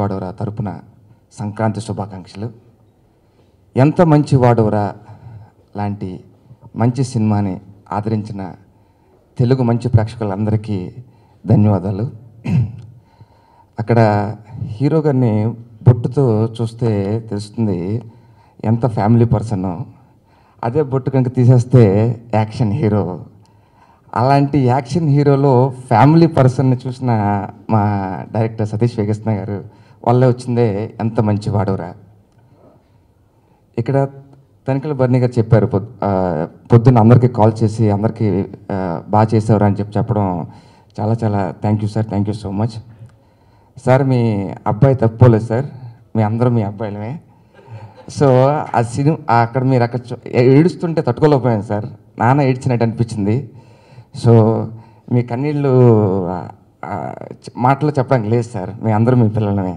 వాడవరా తరపున సంక్రాంతి శుభాకాంక్షలు ఎంత మంచి వాడవరా లాంటి మంచి సినిమాని ఆదరించిన తెలుగు మంచి ప్రేక్షకులందరికీ ధన్యవాదాలు అక్కడ హీరో గారిని బొట్టుతో చూస్తే తెలుస్తుంది ఎంత ఫ్యామిలీ పర్సన్ అదే బొట్టు కనుక తీసేస్తే యాక్షన్ హీరో అలాంటి యాక్షన్ హీరోలో ఫ్యామిలీ పర్సన్ని చూసిన మా డైరెక్టర్ సతీష్ వేగస్నా గారు వల్ల వచ్చిందే ఎంత మంచి వాడవరా ఇక్కడ తనికల బర్ణి గారు చెప్పారు పొద్దున్న అందరికీ కాల్ చేసి అందరికీ బాగా చేసేవారు అని చెప్పి చెప్పడం చాలా చాలా thank you sir thank you so much sir మీ అబ్బాయి తప్పలేదు సార్ మీ అందరం మీ అబ్బాయిలమే సో ఆ సినిమా అక్కడ మీరు అక్కడ ఏడుస్తుంటే తట్టుకోలేకపోయాను సార్ నాన్న ఏడ్చినట్టు అనిపించింది సో మీ కన్నీళ్ళు మాటలు చెప్పడానికి లేదు సార్ మీ అందరూ మీ పిల్లలమే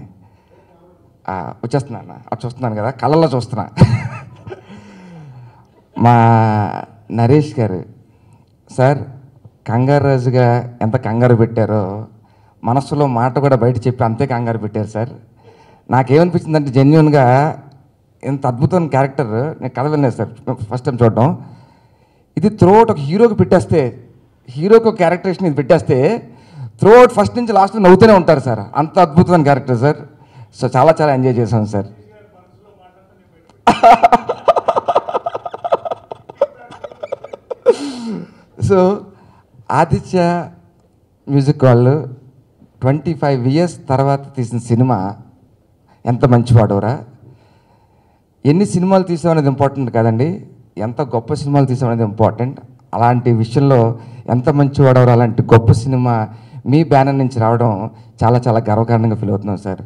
వచ్చేస్తున్నా అన్న అది చూస్తున్నాను కదా కళ్ళల్లో చూస్తున్నా మా నరేష్ గారు సార్ కంగారు రాజుగా ఎంత కంగారు పెట్టారో మనస్సులో మాట కూడా బయట చెప్పి అంతే కంగారు పెట్టారు సార్ నాకేమనిపించిందంటే జెన్యున్గా ఇంత అద్భుతమైన క్యారెక్టర్ నేను కథ వినలేదు సార్ ఫస్ట్ టైం చూడడం ఇది త్రోట్ ఒక హీరోకి పెట్టేస్తే హీరోకి ఒక క్యారెక్టరేషన్ ఇది పెట్టేస్తే త్రోట్ ఫస్ట్ నుంచి లాస్ట్ నవ్వుతూనే ఉంటారు సార్ అంత అద్భుతమైన క్యారెక్టర్ సార్ సో చాలా చాలా ఎంజాయ్ చేశాం సార్ సో ఆదిత్య మ్యూజిక్ వాళ్ళు ట్వంటీ ఫైవ్ ఇయర్స్ తర్వాత తీసిన సినిమా ఎంత మంచి వాడవరా ఎన్ని సినిమాలు తీసాం అనేది ఇంపార్టెంట్ కదండి ఎంత గొప్ప సినిమాలు తీసాం అనేది ఇంపార్టెంట్ అలాంటి విషయంలో ఎంత మంచి వాడవరా అలాంటి గొప్ప సినిమా మీ బ్యానర్ నుంచి రావడం చాలా చాలా గర్వకారణంగా ఫీల్ అవుతున్నాం సార్